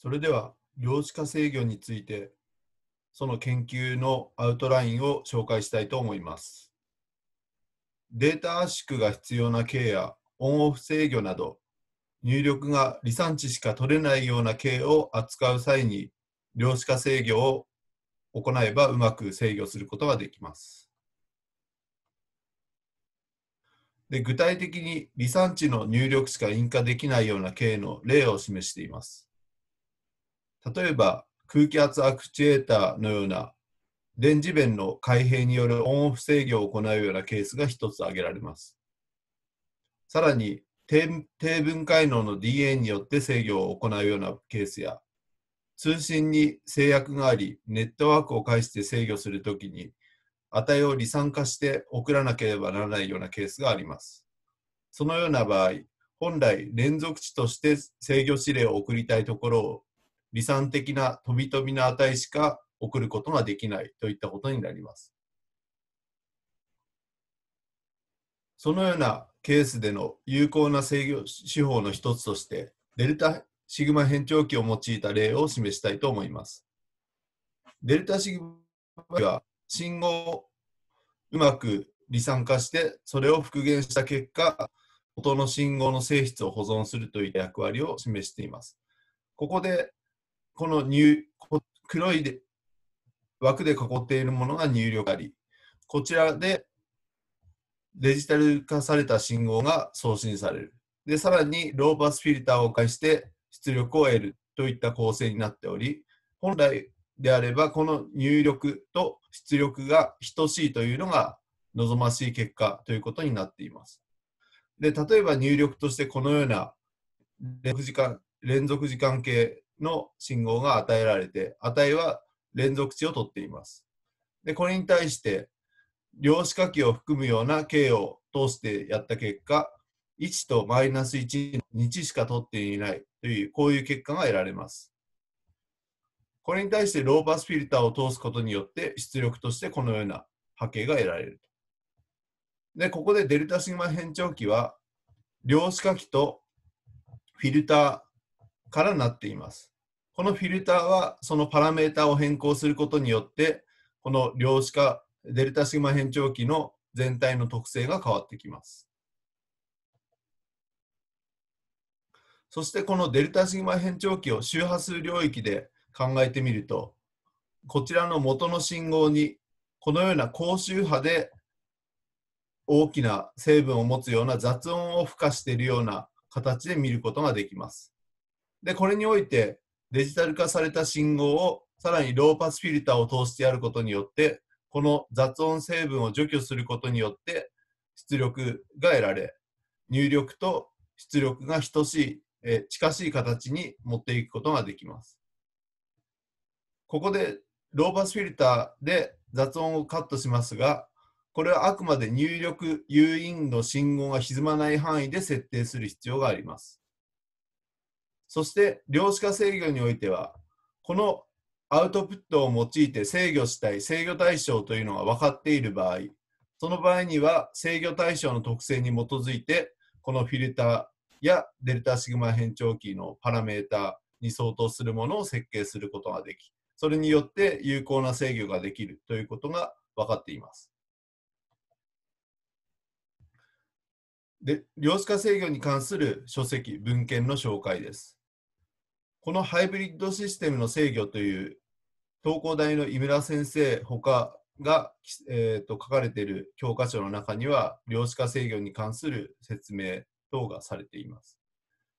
それでは量子化制御についてその研究のアウトラインを紹介したいと思います。データ圧縮が必要な経やオンオフ制御など入力が離散値しか取れないような経を扱う際に量子化制御を行えばうまく制御することができます。で具体的に離散値の入力しか引火できないような経の例を示しています。例えば空気圧アクチュエーターのような電磁弁の開閉によるオンオフ制御を行うようなケースが1つ挙げられます。さらに低分解能の DA によって制御を行うようなケースや通信に制約がありネットワークを介して制御するときに値を離散化して送らなければならないようなケースがあります。そのような場合、本来連続値として制御指令を送りたいところを理算的な飛び飛びな値しか送ることができないといったことになります。そのようなケースでの有効な制御手法の一つとして、デルタシグマ変調器を用いた例を示したいと思います。デルタシグマは信号をうまく離散化して、それを復元した結果、音の信号の性質を保存するといった役割を示しています。ここでこの入黒いで枠で囲っているものが入力あり、こちらでデジタル化された信号が送信される。で、さらにローパスフィルターを介して出力を得るといった構成になっており、本来であればこの入力と出力が等しいというのが望ましい結果ということになっています。で、例えば入力としてこのような連続時間連続時間系の信号が与えられて、値は連続値をとっています。で、これに対して、量子化器を含むような形を通してやった結果、1とマイナス1日しか取っていないという、こういう結果が得られます。これに対してローパスフィルターを通すことによって出力としてこのような波形が得られるで、ここでデルタシグマ変調器は量子化器とフィルター、からなっています。このフィルターはそのパラメータを変更することによってこの量子化デルタシグマ変調器の全体の特性が変わってきます。そしてこのデルタシグマ変調器を周波数領域で考えてみるとこちらの元の信号にこのような高周波で大きな成分を持つような雑音を付加しているような形で見ることができます。で、これにおいてデジタル化された信号をさらにローパスフィルターを通してやることによって、この雑音成分を除去することによって出力が得られ、入力と出力が等しい、え近しい形に持っていくことができます。ここでローパスフィルターで雑音をカットしますが、これはあくまで入力、誘引の信号が歪まない範囲で設定する必要があります。そして量子化制御においてはこのアウトプットを用いて制御したい制御対象というのが分かっている場合その場合には制御対象の特性に基づいてこのフィルターやデルタシグマ変調キーのパラメータに相当するものを設計することができそれによって有効な制御ができるということが分かっています。で量子化制御に関する書籍文献の紹介です。このハイブリッドシステムの制御という東工大の井村先生ほかが、えーと、書かれている教科書の中には量子化制御に関する説明等がされています。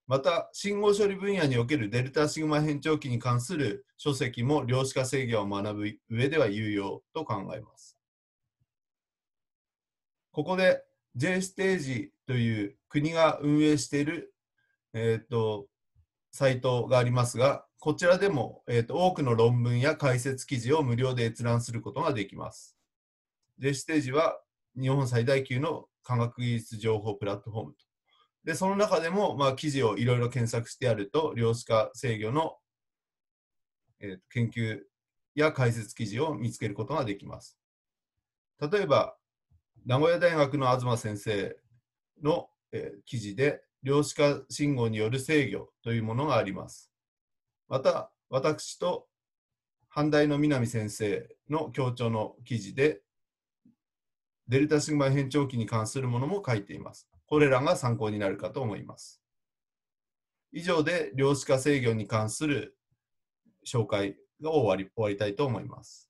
また信号処理分野におけるデルタシグマ変調器に関する書籍も量子化制御を学ぶ上では有用と考えます。ここで J ステージという国が運営している、えーとサイトがありますが、こちらでも、えーと、多くの論文や解説記事を無料で閲覧することができます。J ステージは日本最大級の科学技術情報プラットフォームと。で、その中でも、まあ、記事をいろいろ検索してやると、量子化制御の、えーと、研究や解説記事を見つけることができます。例えば、名古屋大学の東先生の、えー、記事で、量子化信号による制御というものがあります。また、私と阪大の南先生の協調の記事で、デルタシグマ変調期に関するものも書いています。これらが参考になるかと思います。以上で量子化制御に関する紹介が終わり終わりたいと思います。